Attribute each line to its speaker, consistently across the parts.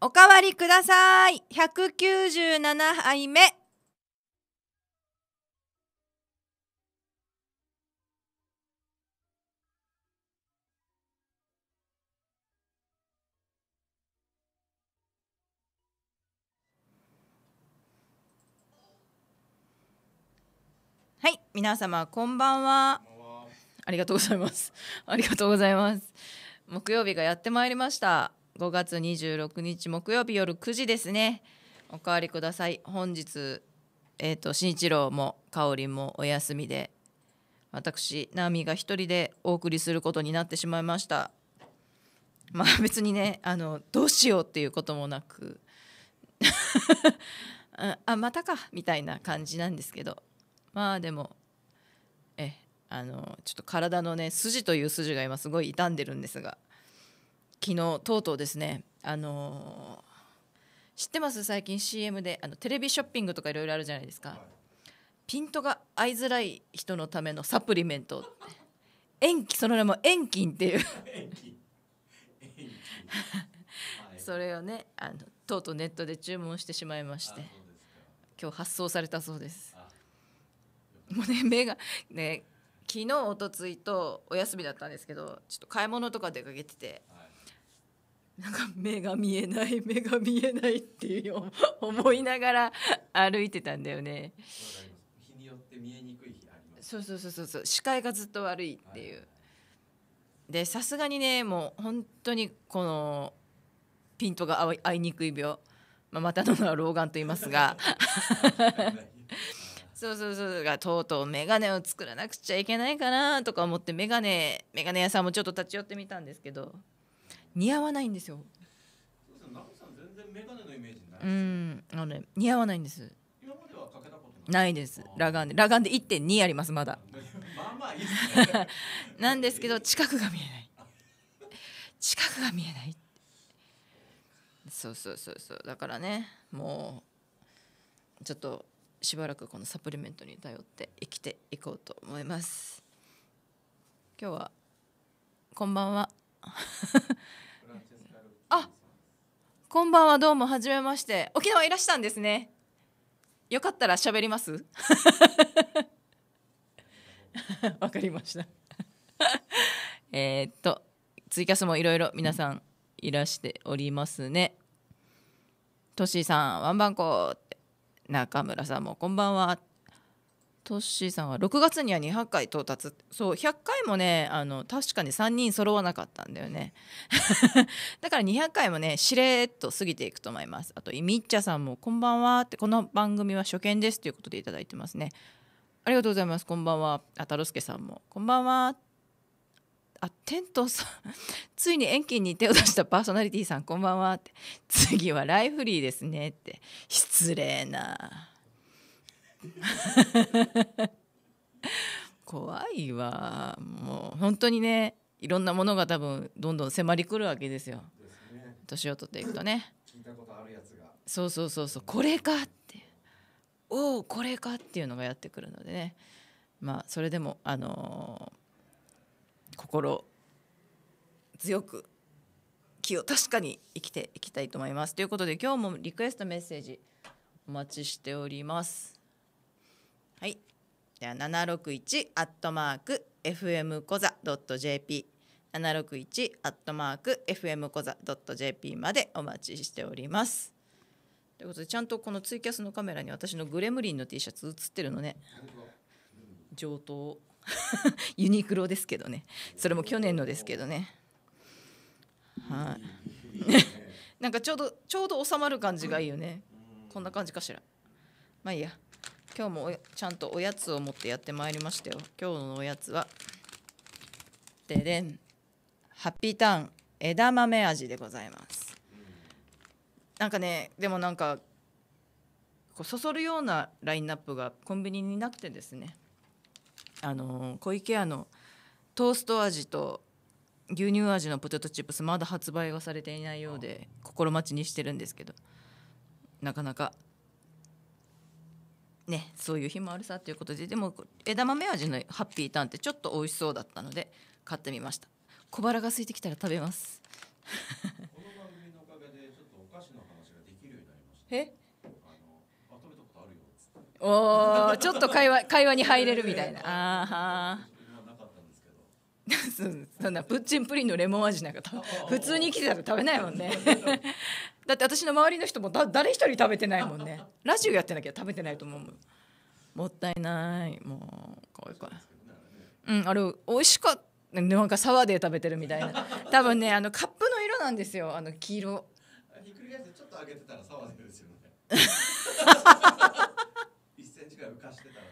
Speaker 1: おかわりください197杯目はい皆様こんばんはありがとうございますありがとうございます木曜日がやってまいりました5月26日木曜日夜9時ですねおかわりください本日えっ、ー、と新一郎も香織もお休みで私ナミが一人でお送りすることになってしまいましたまあ別にねあのどうしようっていうこともなく あまたかみたいな感じなんですけどまあでもえあのちょっと体のね筋という筋が今すごい傷んでるんですが昨日とうとうですねあのー、知ってます最近 CM であのテレビショッピングとかいろいろあるじゃないですか、はい、ピントが合いづらい人のためのサプリメント延期その名も遠近っていう それをねあのとうとうネットで注文してしまいまして今日発送されたそうですもうね目がね昨日おとついとお休みだったんですけどちょっと買い物とか出かけてて、はいなんか目が見えない 目が見えないっていう思いながら歩いてたんだよね。日によって見えにくい日あります。そうそうそうそう視界がずっと悪いっていう。でさすがにねもう本当にこのピントが合いにくい病、まあ、またのは老眼と言いますが そうそうそうがとうとう眼鏡を作らなくちゃいけないかなとか思って眼鏡眼鏡屋さんもちょっと立ち寄ってみたんですけど似合わないんですよ。うん、あのね、似合わないんです。ないです裸眼で裸眼で1.2ありますまだなんですけど近くが見えない近くが見えないそうそうそうそうだからねもうちょっとしばらくこのサプリメントに頼って生きていこうと思います今日はこんばんはあこんばんはどうもはめまして沖縄いらしたんですねよかったら喋ります わかりました えっとツイキャスもいろいろ皆さんいらしておりますねトシーさんワンバンコ中村さんもこんばんはトッシーさんは6月には200回到達そう100回もねあの確かに3人揃わなかったんだよね だから200回もねしれっと過ぎていくと思いますあとイミッチャさんも「こんばんは」ってこの番組は初見ですということでいただいてますねありがとうございますこんばんはあたろすけさんも「こんばんは」あテントさん ついに遠近に手を出したパーソナリティさんこんばんはって次はライフリーですねって失礼な怖いわもう本当にねいろんなものが多分どんどん迫りくるわけですよ年、ね、を取っていくとね聞いたことあるやつがそうそうそうそうこれかっておおこれかっていうのがやってくるのでねまあそれでもあのー、心強く気を確かに生きていきたいと思いますということで今日もリクエストメッセージお待ちしておりますはいでは761アットマーク FM コザ .jp 761アットマーク FM コザ .jp までお待ちしておりますということでちゃんとこのツイキャスのカメラに私のグレムリンの T シャツ映ってるのね上等 ユニクロですけどねそれも去年のですけどねはい なんかちょうどちょうど収まる感じがいいよねこんな感じかしらまあいいや今日もちゃんとおやつを持ってやってまいりましたよ今日のおやつはででんハッピーターン枝豆味でございますなんかねでもなんかこうそそるようなラインナップがコンビニになくてですねあのー、小池屋のトースト味と牛乳味のポテトチップスまだ発売がされていないようで心待ちにしてるんですけどなかなかね、そういう日もあるさということででも枝豆味のハッピーターンってちょっと美味しそうだったので買ってみました小腹が空いてきたら食べますこの番組のおかげでちょっとお菓子の話ができるようになりましたえあの
Speaker 2: まとめたことある
Speaker 1: よおおちょっと会話会話に入れるみたいな、えー、ああ そんなプッチンプリンのレモン味なんか普通に生きてたら食べないもんねだって私の周りの人もだ誰一人食べてないもんねラジオやってなきゃ食べてないと思うもんもったいないもうかわいいかうんあれ美味しかったなんかーで食べてるみたいな 多分ねあのカップの色なんですよあの黄色
Speaker 3: ひっくり返してちょっと揚げてたら沢でですよね1 センチぐらい浮かしてたら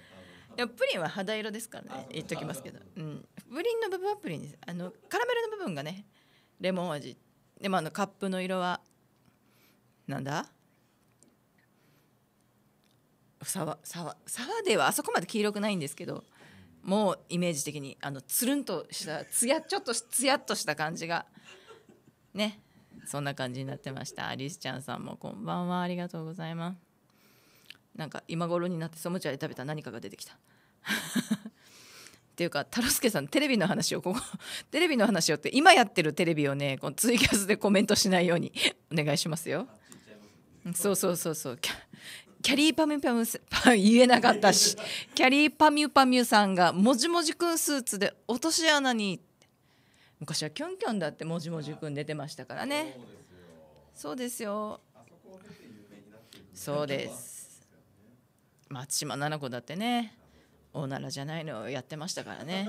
Speaker 1: 多分プリンは肌色ですからね言っときますけど、うん、プリンの部分はプリンですあのカラメルの部分がねレモン味でもあのカップの色はなんだ沢沢沢ではあそこまで黄色くないんですけどもうイメージ的にあのつるんとしたつやちょっとつやっとした感じがねそんな感じになってましたアリスちゃんさんもこんばんはありがとうございますなんか今頃になってそもちゃで食べた何かが出てきたっていうか太郎介さんテレビの話をここテレビの話をって今やってるテレビをねこのツイキャスでコメントしないようにお願いしますよそうそうそうそうキャリーパミュパミュ 言えなかったしキャリーパミュパミュさんがもじもじくんスーツで落とし穴に昔はキョンキョンだってもじもじくん出てましたからねそうですよそうです松島菜々子だってね大ならじゃないのやってましたからね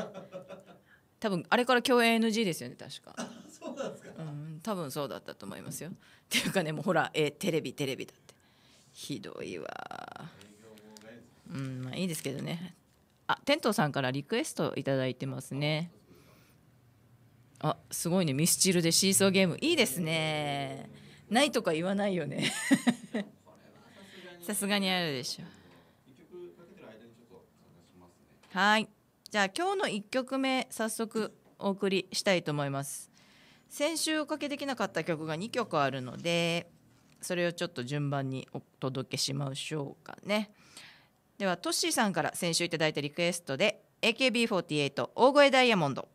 Speaker 1: 多分あれから共演 NG ですよね確かそうなんですか、うん多分そうだったと思いますよ。っていうかねもうほら、えテレビテレビだってひどいわ。うんまあいいですけどね。あテントさんからリクエスト頂いてますね。あすごいねミスチルでシーソーゲームいいですね。ないとか言わないよね。さすがにあるでしょ。はい。じゃあ今日の1曲目早速お送りしたいと思います。先週おかけできなかった曲が2曲あるのでそれをちょっと順番にお届けしましょうかねではトッシーさんから先週いただいたリクエストで AKB48 大声ダイヤモンド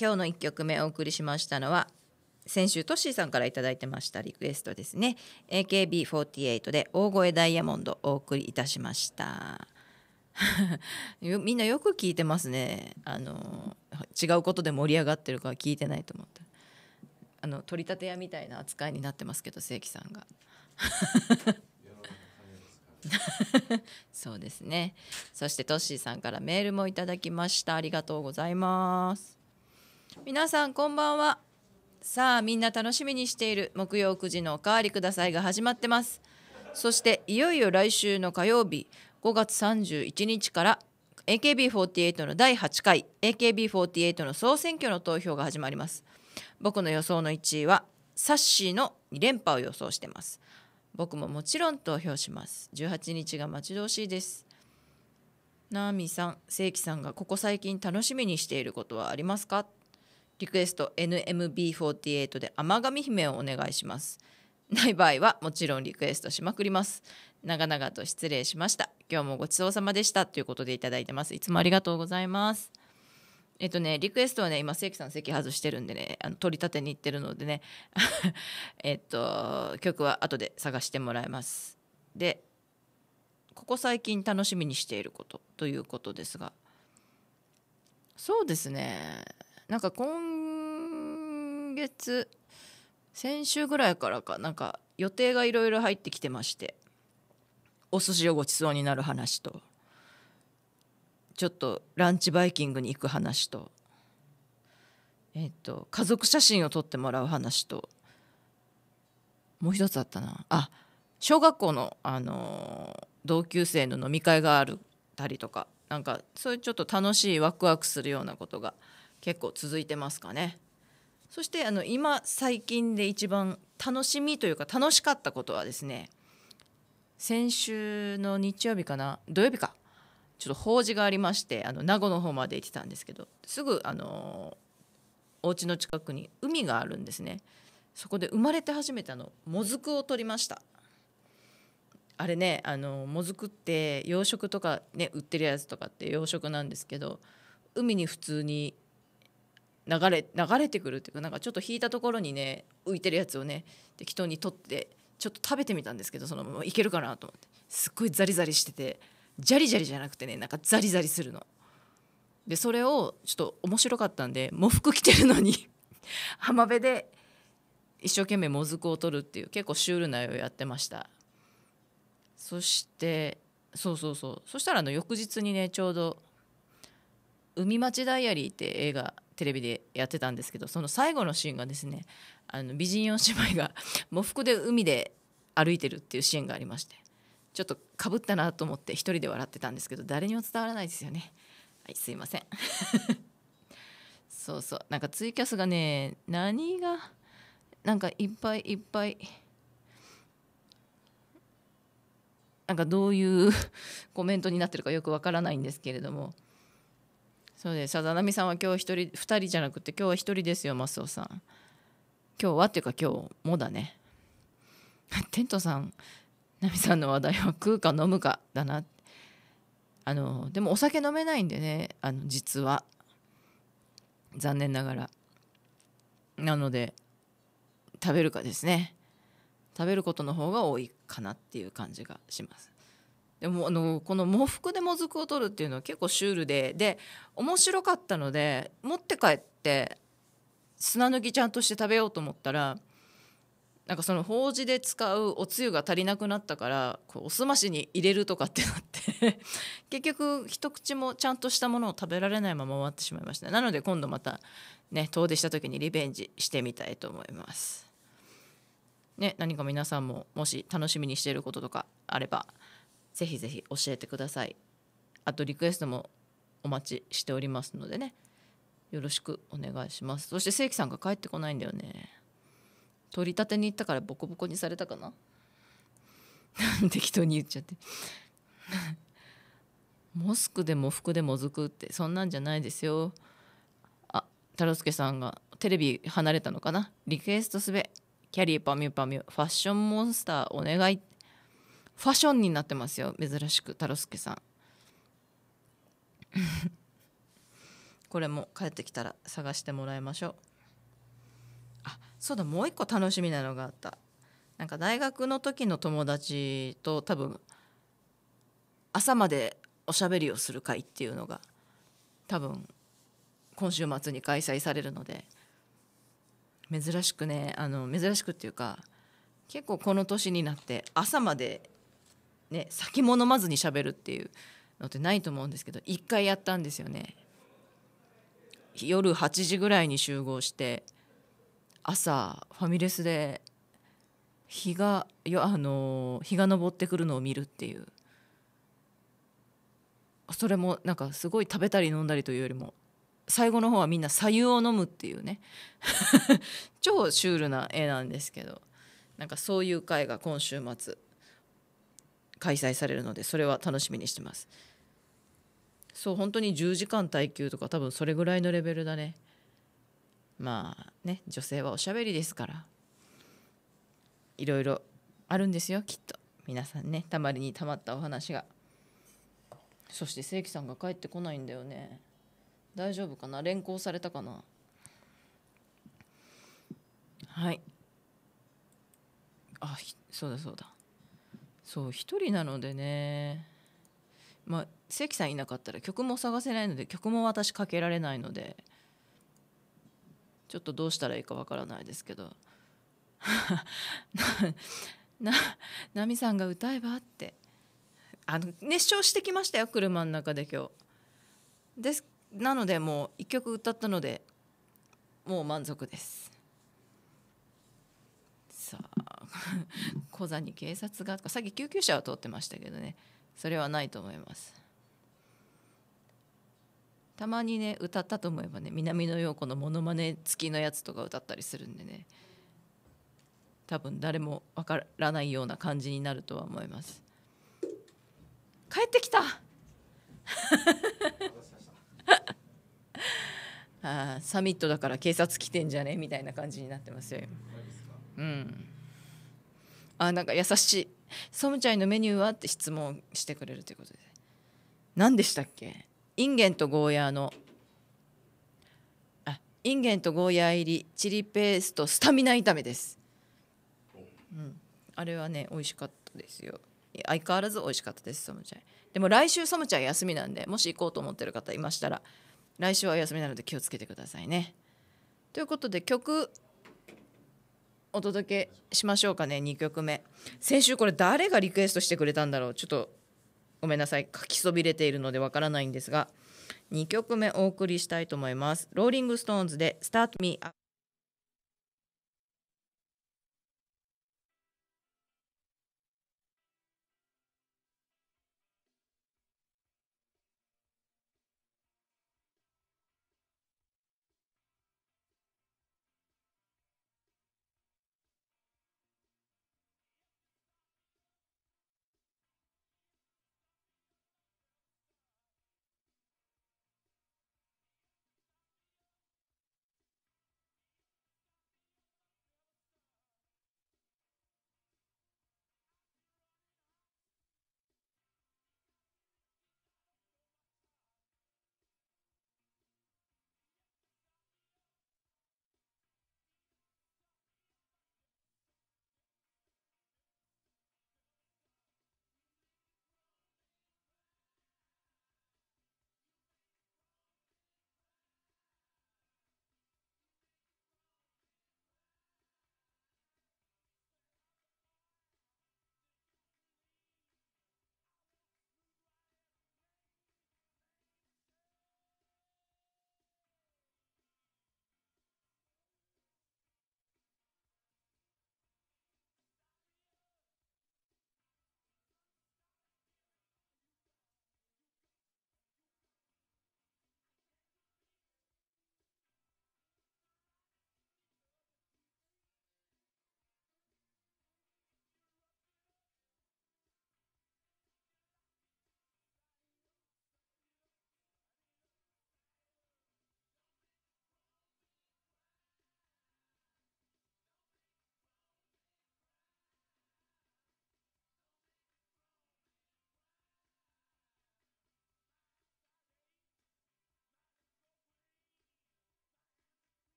Speaker 1: 今日の一曲目お送りしましたのは先週トッシーさんから頂いてましたリクエストですね AKB48 で大声ダイヤモンドお送りいたしました みんなよく聞いてますねあの違うことで盛り上がってるから聞いてないと思ったあの取り立て屋みたいな扱いになってますけど正規さんが そうですねそしてトッシーさんからメールもいただきましたありがとうございます皆さんこんばんはさあみんな楽しみにしている木曜9時のおかわりくださいが始まってますそしていよいよ来週の火曜日5月31日から AKB48 の第8回 AKB48 の総選挙の投票が始まります僕の予想の1位はサッシーの2連覇を予想してます僕ももちろん投票します18日が待ち遠しいですナーミさん、セイキさんがここ最近楽しみにしていることはありますかリクエスト NMB48 で天神姫をお願いします。ない場合はもちろんリクエストしまくります。長々と失礼しました。今日もごちそうさまでしたということでいただいてます。いつもありがとうございます。えっとね、リクエストはね、今、関さん席外してるんでね、あの取り立てに行ってるのでね、えっと、曲は後で探してもらいます。で、ここ最近楽しみにしていることということですが、そうですね、なんか今月先週ぐらいからかなんか予定がいろいろ入ってきてましてお寿司をごちそうになる話とちょっとランチバイキングに行く話と,、えーと、家族写真を撮ってもらう話ともう一つあったなあ小学校の、あのー、同級生の飲み会があるたりとかなんかそういうちょっと楽しいワクワクするようなことが結構続いてますかね。そしてあの今最近で一番楽しみというか楽しかったことはですね先週の日曜日かな土曜日かちょっと法事がありましてあの名護の方まで行ってたんですけどすぐあのお家の近くに海があるんですねそこで生まれて初めてあのもずくを取りましたあれねあのもずくって養殖とかね売ってるやつとかって養殖なんですけど海に普通に流れ流れてくるっていうかなんかちょっと引いたところにね浮いてるやつをね適当に取ってちょっと食べてみたんですけどそのままいけるかなと思ってすっごいザリザリしててジャリジャリじゃなくてねなんかザリザリするの。でそれをちょっと面白かったんで喪服着てるのに 浜辺で一生懸命もずくを取るっていう結構シュールな絵をやってましたそしてそうそうそうそしたらあの翌日にねちょうど「海町ダイアリー」って映画テレビでやってたんですけどその最後のシーンがですねあの美人4姉妹が 喪服で海で歩いてるっていうシーンがありましてちょっとかぶったなと思って一人で笑ってたんですけど誰にも伝わらないですよねはいすいません そうそうなんかツイキャスがね何がなんかいっぱいいっぱいなんかどういう コメントになってるかよくわからないんですけれどもそうですさざみさんは今日一人二人じゃなくて今日は一人ですよマスオさん今日はっていうか今日もだね テントさんナミさんの話題は食うか飲むかだなあのでもお酒飲めないんでねあの実は残念ながらなので食べるかですね食べることの方が多いかなっていう感じがしますでもあのこの喪服でもずくを取るっていうのは結構シュールでで面白かったので持って帰って砂抜きちゃんとして食べようと思ったらなんかその法事で使うおつゆが足りなくなったからこうおすましに入れるとかってなって 結局一口もちゃんとしたものを食べられないまま終わってしまいましたなので今度またね遠出した時にリベンジしてみたいと思います。ね、何か皆さんももし楽しみにしていることとかあればぜひぜひ教えてくださいあとリクエストもお待ちしておりますのでねよろしくお願いしますそして正規さんが帰ってこないんだよね取り立てに行ったからボコボコにされたかな 適当に言っちゃって モスクでも服でもずくってそんなんじゃないですよあ太郎介さんがテレビ離れたのかなリクエストすべキャリーパミュパミュファッションモンスターお願いファッションになってますよ珍しく太郎介さん これも帰ってきたら探してもらいましょうあそうだもう一個楽しみなのがあったなんか大学の時の友達と多分朝までおしゃべりをする会っていうのが多分今週末に開催されるので珍しくねあの珍しくっていうか結構この年になって朝までね、先も飲まずにしゃべるっていうのってないと思うんですけど一回やったんですよね。夜8時ぐらいに集合して朝ファミレスで日がよあの日が昇ってくるのを見るっていうそれもなんかすごい食べたり飲んだりというよりも最後の方はみんな左右を飲むっていうね 超シュールな絵なんですけどなんかそういう回が今週末開催されるのでそれは楽しみにしてますそう本当に10時間耐久とか多分それぐらいのレベルだねまあね女性はおしゃべりですからいろいろあるんですよきっと皆さんねたまりにたまったお話がそして正規さんが帰ってこないんだよね大丈夫かな連行されたかなはいあそうだそうだそう一人なのでねまあ関さんいなかったら曲も探せないので曲も私かけられないのでちょっとどうしたらいいかわからないですけど ななみさんが歌えばってあの熱唱してきましたよ車の中で今日。ですなのでもう1曲歌ったのでもう満足です。小座に警察がとかさっき救急車は通ってましたけどねそれはないと思いますたまにね歌ったと思えばね南野陽子のモノマネ付きのやつとか歌ったりするんでね多分誰もわからないような感じになるとは思います帰ってきた あサミットだから警察来てんじゃねみたいな感じになってますようんあなんか優しいソムチャイのメニューはって質問してくれるということで何でしたっけインゲンとゴーヤーのあインゲンとゴーヤー入りチリペーストスタミナ炒めです、うん、あれはね美味しかったですよ相変わらず美味しかったですソムチャイでも来週ソムチャイ休みなんでもし行こうと思ってる方いましたら来週はお休みなので気をつけてくださいねということで曲お届けしましょうかね2曲目先週これ誰がリクエストしてくれたんだろうちょっとごめんなさい書きそびれているのでわからないんですが2曲目お送りしたいと思いますローリングストーンズで「Start Me Up」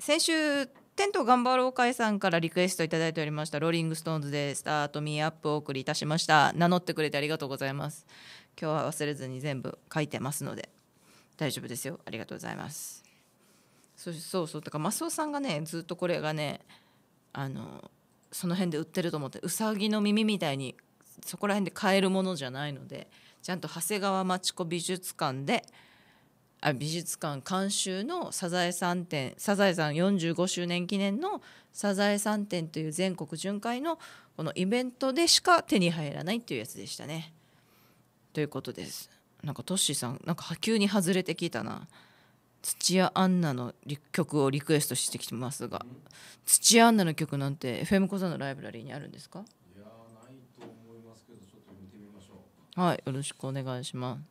Speaker 1: 先週テント頑張ろう会さんからリクエストいただいておりましたローリングストーンズでスタートミーアップをお送りいたしました名乗ってくれてありがとうございます今日は忘れずに全部書いてますので大丈夫ですよありがとうございますそうそうそうだかマスオさんがねずっとこれがねあのその辺で売ってると思ってうさぎの耳みたいにそこら辺で買えるものじゃないのでちゃんと長谷川町子美術館で「あ美術館監修の「サザエさん展サザエさん45周年記念のサザエさん展」という全国巡回のこのイベントでしか手に入らないっていうやつでしたね。ということです。なんかトッシーさんなんか波及に外れてきたな。土屋アンナの曲をリクエストしてきてますが、土屋アンナの曲なんて FM 小座のライブラリーにあるんですか？
Speaker 2: いやないと思い
Speaker 1: ますけど、ちょっと見てみましょう。はい、よろしくお願いします。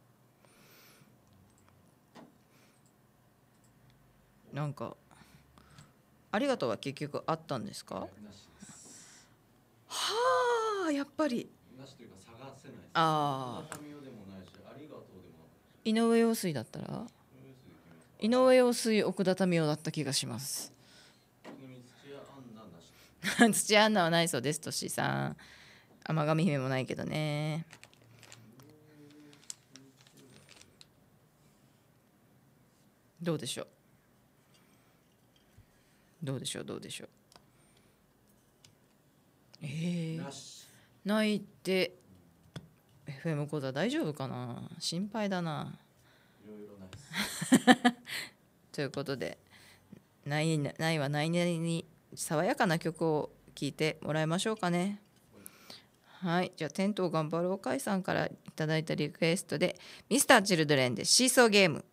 Speaker 1: なんかありがとうは結局あったんですかはあやっぱりああ井上陽水だったら井上陽水奥田民生だった気がします 土屋アンナはないそうですとしさん天神姫もないけどねどうでしょうどうでしょうどうでしょうえー、ないって FM 講座大丈夫かな心配だな ということでないないはないなりに爽やかな曲を聴いてもらいましょうかね。はい、じゃあテントを頑張ろういさんからいただいたリクエストで Mr.Children でシーソーゲーム。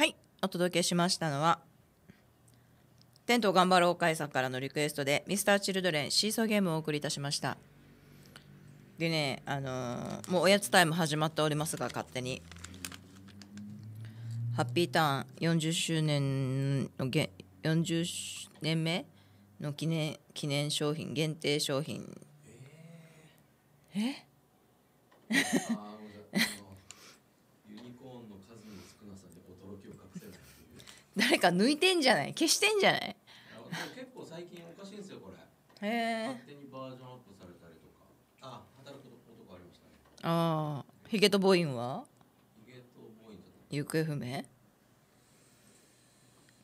Speaker 1: はいお届けしましたのはテント頑張ろう解さんからのリクエストで Mr.Children シーソーゲームをお送りいたしましたでねあのー、もうおやつタイム始まっておりますが勝手にハッピーターン40周年のげ40年目の記念記念商品限定商品えー、え 誰か抜いてんじゃない消してんじゃない
Speaker 2: 結構最近おかしいんですよこれ
Speaker 1: へえ勝手にバージョンアップされたりとかあ働く男ありましたねあヒゲとボインはヒゲとボイン行方不明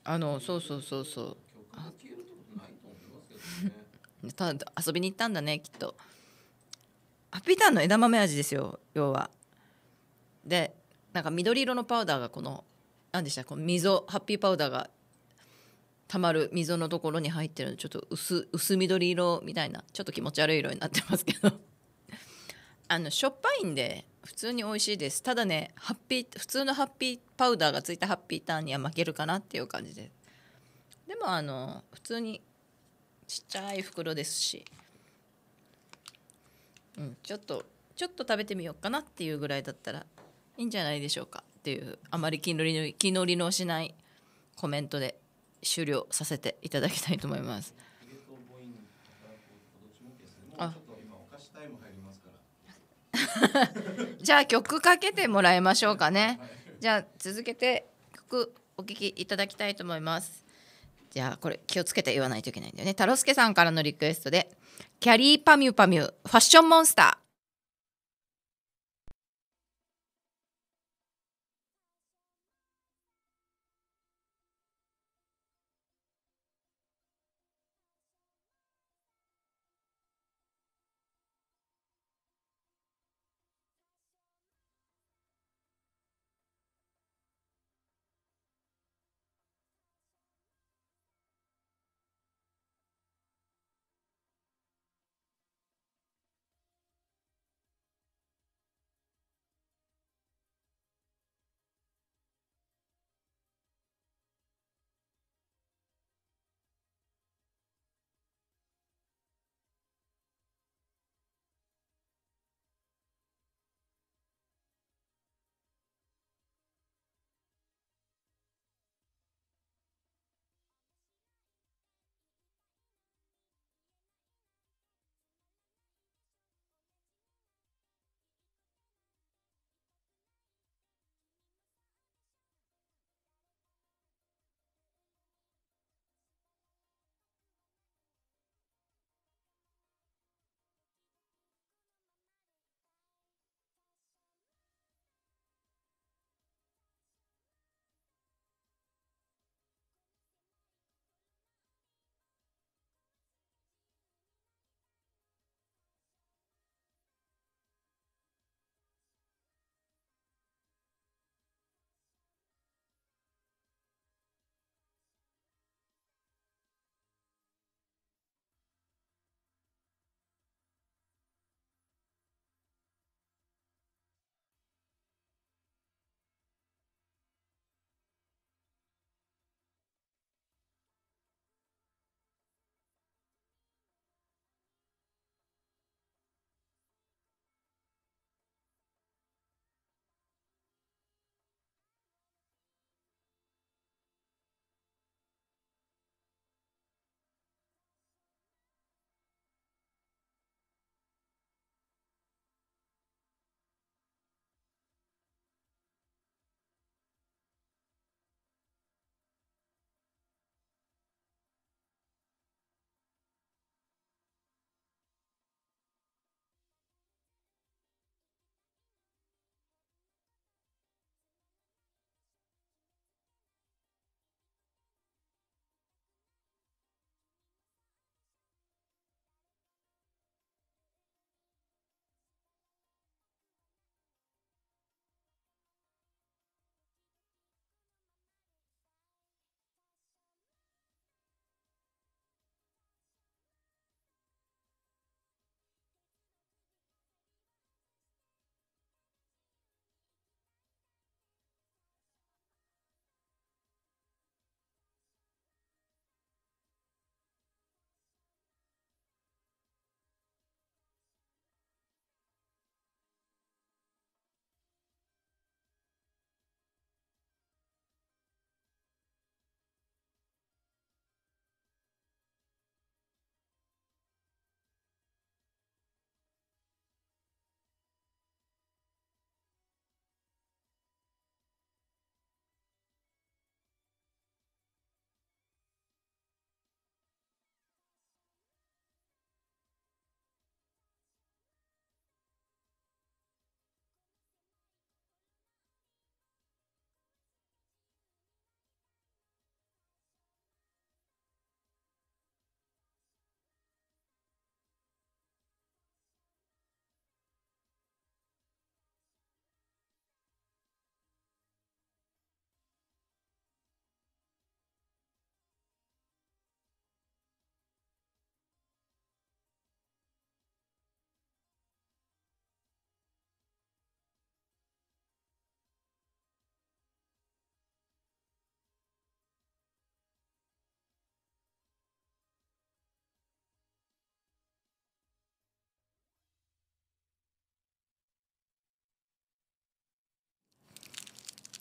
Speaker 1: あのそうそうそうそう た遊びに行ったんだねきっとアピタンの枝豆味ですよ要はでなんか緑色のパウダーがこの何でしたこの溝ハッピーパウダーがたまる溝のところに入ってるのちょっと薄薄緑色みたいなちょっと気持ち悪い色になってますけど あのしょっぱいんで普通に美味しいですただねハッピー普通のハッピーパウダーがついたハッピーターンには負けるかなっていう感じですでもあの普通にちっちゃい袋ですし、うん、ちょっとちょっと食べてみようかなっていうぐらいだったらいいんじゃないでしょうかっていうあまり気乗りの気乗りのしないコメントで終了させていただきたいと思います。あ じゃあ曲かけてもらいましょうかね。じゃあ続けて曲お聴きいただきたいと思います。じゃあこれ気をつけて言わないといけないんだよね。太郎介さんからのリクエストで「キャリーパミューパミューファッションモンスター」。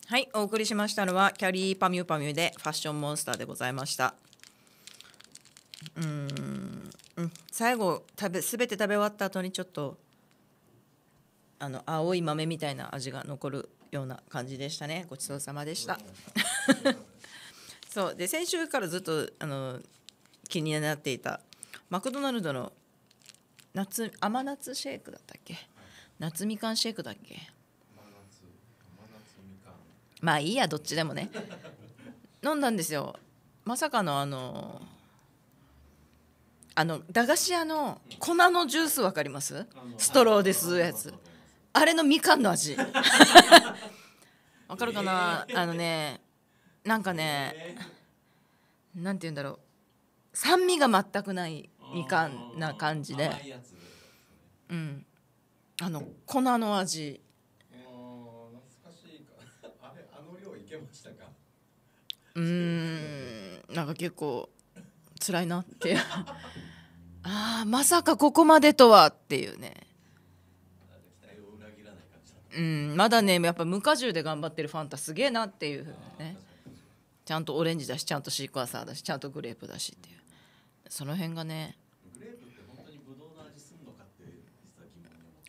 Speaker 1: はいお送りしましたのはキャリーパミュパミュでファッションモンスターでございましたうん最後食べ全て食べ終わった後にちょっとあの青い豆みたいな味が残るような感じでしたねごちそうさまでしたそうで先週からずっとあの気になっていたマクドナルドの夏甘夏シェイクだったっけ夏みかんシェイクだっけまあいいやどっちでもね飲んだんですよまさかのあのあの駄菓子屋の粉のジュース分かりますストローですやつあれのみかんの味わかるかな、えー、あのねなんかね、えー、なんて言うんだろう酸味が全くないみかんな感じでうんあの粉の味うんなんか結構辛いなって ああまさかここまでとはっていうねうんまだねやっぱ無荷重で頑張ってるファンタすげえなっていうふうにねちゃんとオレンジだしちゃんとシークワーサーだしちゃんとグレープだしっていうその辺がね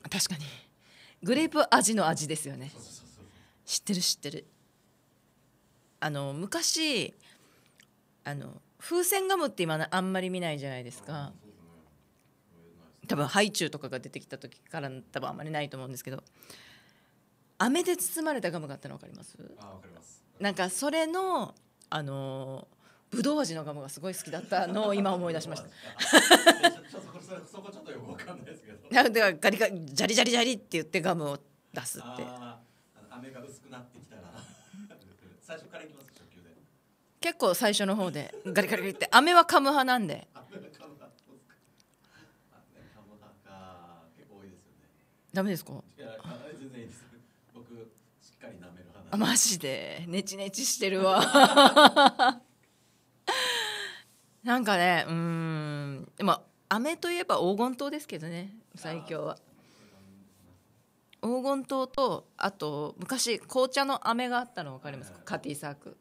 Speaker 1: 確かにグレープ味の味ですよね知ってる知ってるあの昔あの風船ガムって今あんまり見ないじゃないですか多分ハイチュウとかが出てきた時から多分あんまりないと思うんですけど飴で包まれたガムがあったの分かりますなんかそれのあのぶどう味のガムがすごい好きだったのを 今思い出しました。そこちょっとよくかんないですけど。かガリガリジャリジャリジャリって言ってガムを出すって。あ
Speaker 3: 雨が薄くなってきたら 最初からいきます初級で
Speaker 1: 結構最初の方でガリガリガリって雨はカム派なんでダメですか
Speaker 2: 全然いいです
Speaker 3: 僕
Speaker 1: しっかり舐める派あマジでネチネチしてるわなんかねうんでも雨といえば黄金糖ですけどね最強は黄金糖とあと昔紅茶の飴があったの分かりますかカティサーク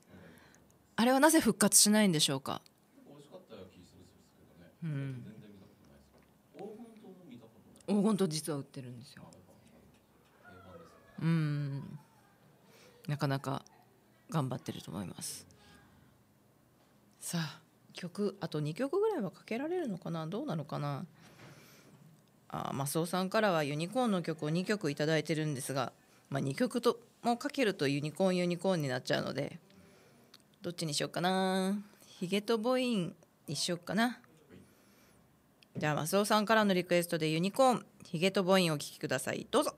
Speaker 1: あれはなぜ復活しないんでしょうかうん、黄金糖実は売ってるんですようんなかなか頑張ってると思いますさあ曲あと2曲ぐらいはかけられるのかなどうなのかなあマスオさんからはユニコーンの曲を2曲いただいてるんですが、まあ、2曲ともかけるとユニコーンユニコーンになっちゃうのでどっちにしようかなヒゲとボインにしようかなじゃあマスオさんからのリクエストでユニコーンヒゲとボインをお聴きくださいどうぞ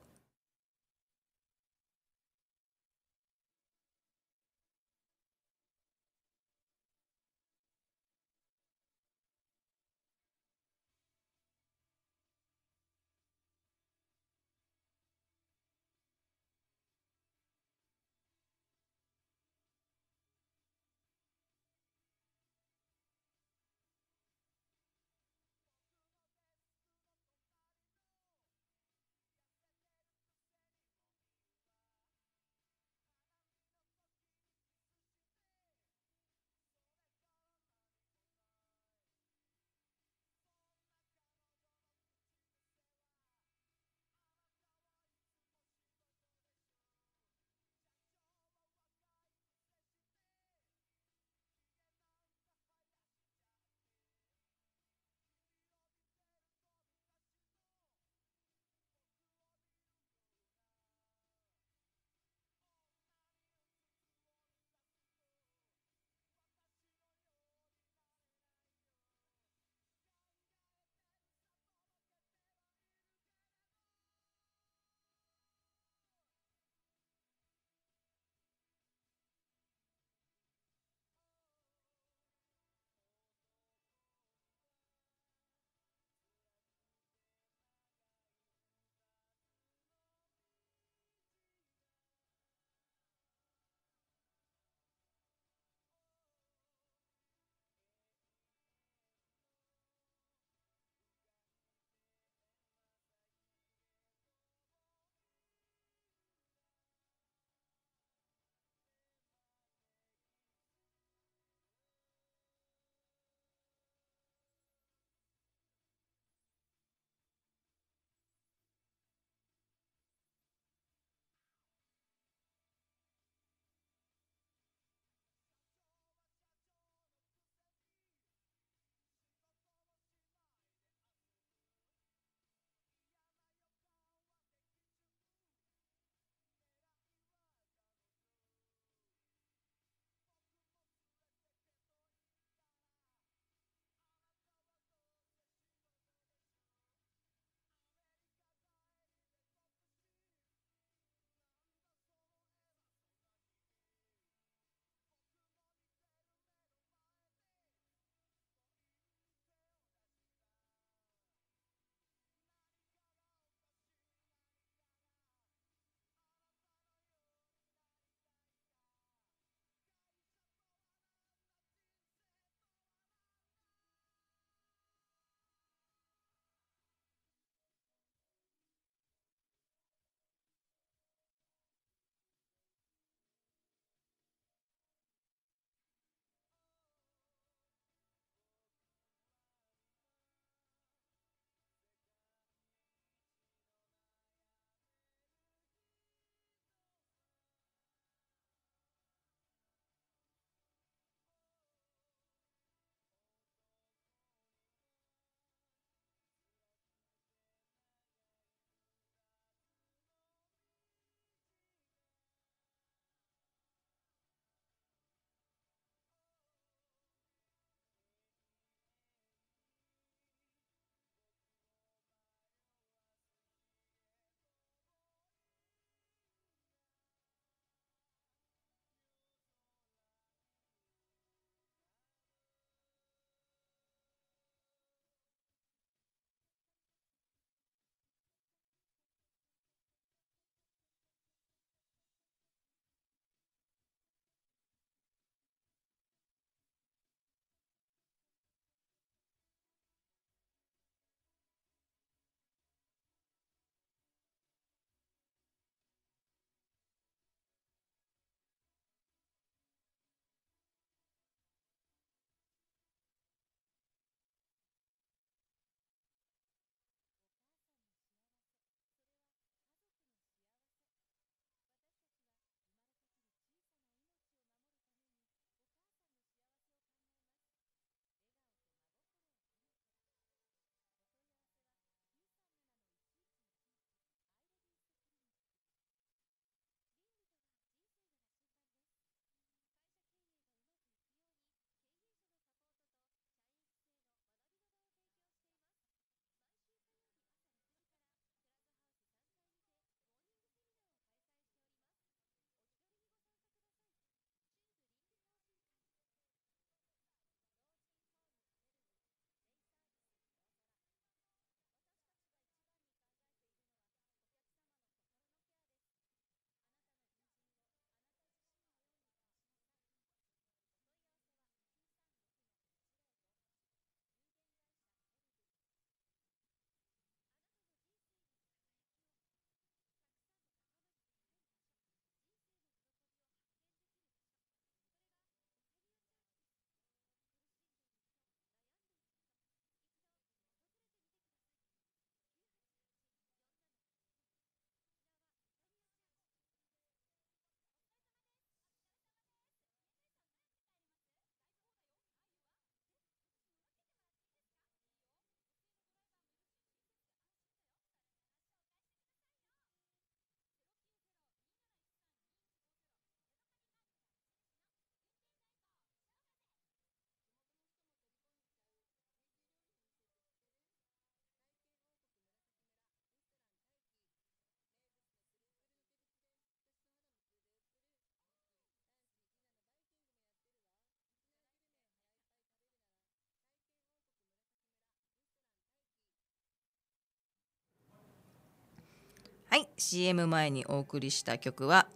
Speaker 1: CM 前にお送りした曲は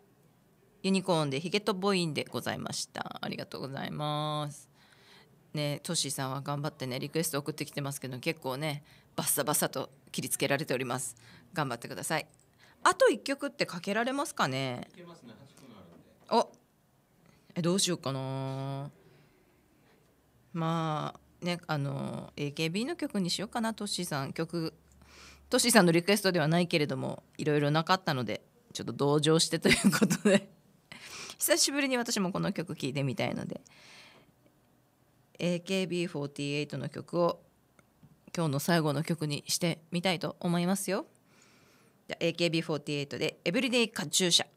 Speaker 1: ユニコーンでヒゲとボインでございましたありがとうございますねトシーさんは頑張ってねリクエスト送ってきてますけど結構ねバッサバサと切りつけられております頑張ってくださいあと1曲ってかけられますかねおえどうしようかなまあねあの AKB の曲にしようかなトシーさん曲トシさんのリクエストではないけれどもいろいろなかったのでちょっと同情してということで 久しぶりに私もこの曲聴いてみたいので AKB48 の曲を今日の最後の曲にしてみたいと思いますよ。AKB48 で「エブリデイカチューシャ」。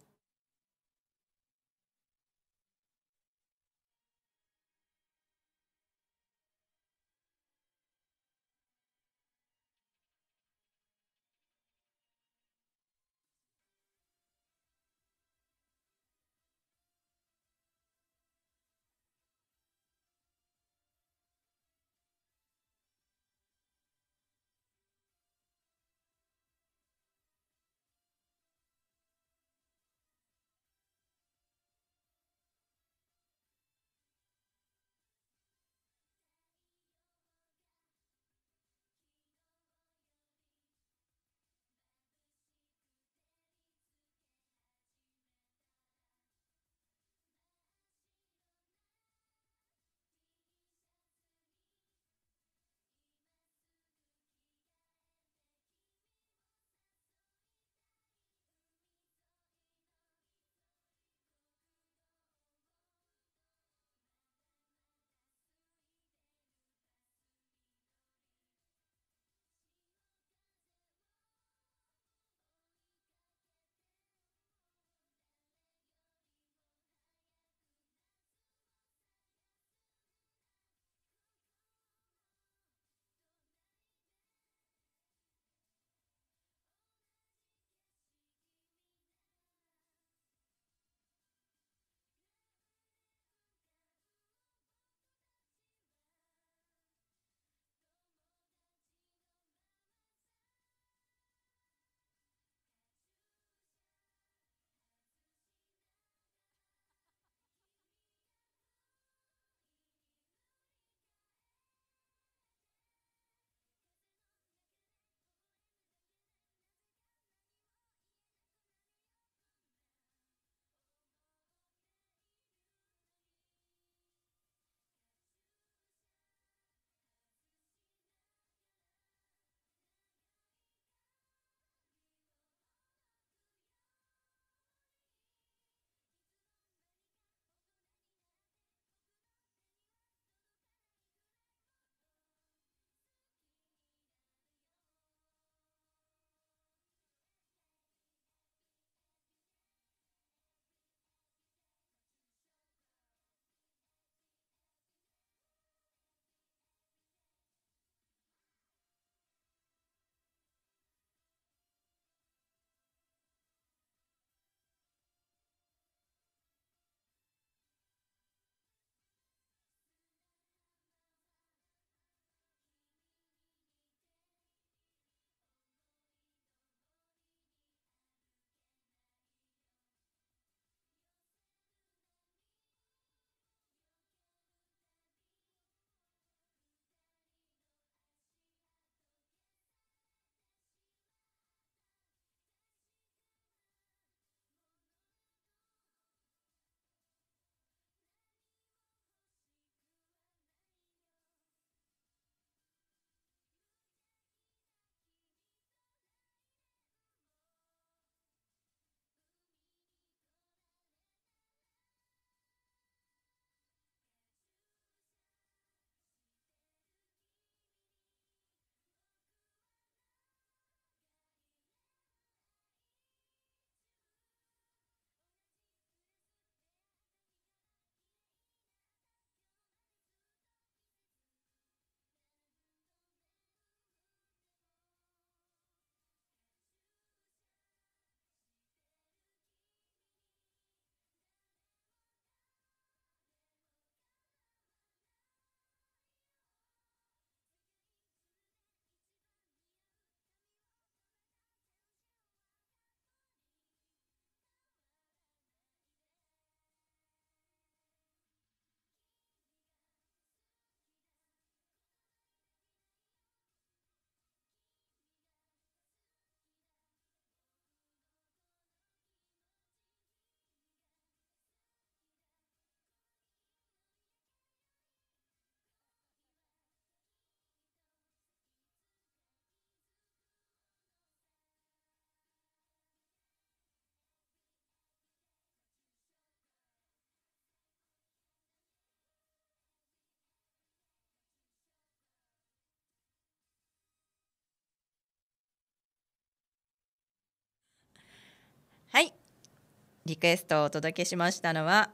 Speaker 1: リクエストをお届けしましたのは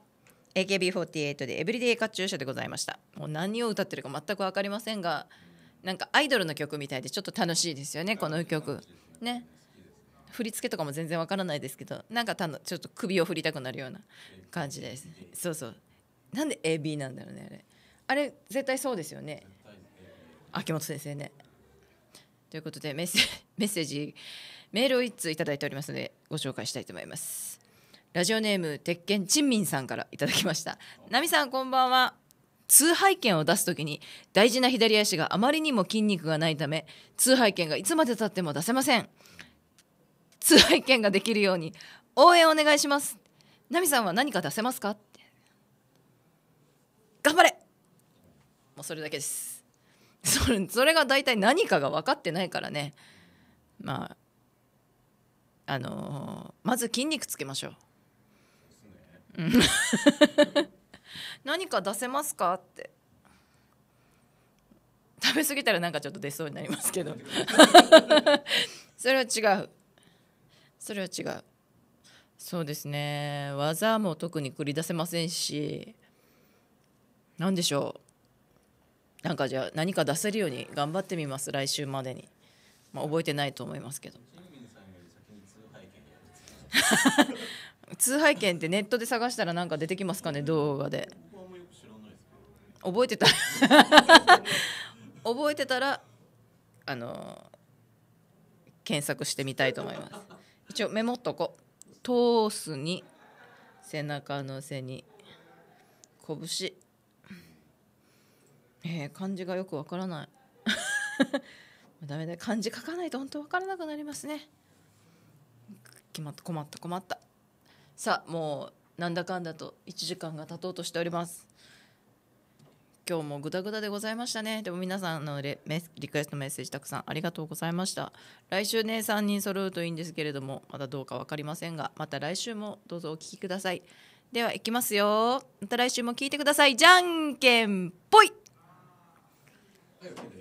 Speaker 1: AKB48 で「エブリデイカチューシャ」でございましたもう何を歌ってるか全く分かりませんがなんかアイドルの曲みたいでちょっと楽しいですよねこの曲ね振り付けとかも全然わからないですけどなんかたのちょっと首を振りたくなるような感じですそうそうなんで AB なんだろうねあれあれ絶対そうですよね秋元先生ねということでメッセメッセージメールを1通頂いておりますのでご紹介したいと思いますラジオネーム鉄拳ちんみんさんからいただきましたナミさんこんばんは痛拝拳を出すときに大事な左足があまりにも筋肉がないため痛拝拳がいつまでたっても出せません痛拝拳ができるように応援お願いしますナミさんは何か出せますか頑張れもうそれだけですそれそれが大体何かが分かってないからねまああのー、まず筋肉つけましょう何か出せますかって食べ過ぎたらなんかちょっと出そうになりますけど それは違うそれは違うそうですね技も特に繰り出せませんし何でしょうなんかじゃあ何か出せるように頑張ってみます来週までに、まあ、覚えてないと思いますけど 通販券ってネットで探したらなんか出てきますかね動画で覚えてた 覚えてたらあの検索してみたいと思います一応メモっとこ通すに背中の背に拳えー、漢字がよくわからない ダメだ漢字書かないと本当わからなくなりますね決まった困った困ったさあもうなんだかんだと1時間が経とうとしております今日もグダグダでございましたねでも皆さんのレメリクエストメッセージたくさんありがとうございました来週ね3人揃うといいんですけれどもまだどうか分かりませんがまた来週もどうぞお聴きくださいではいきますよまた来週も聞いてくださいじゃんけんぽい、
Speaker 2: はい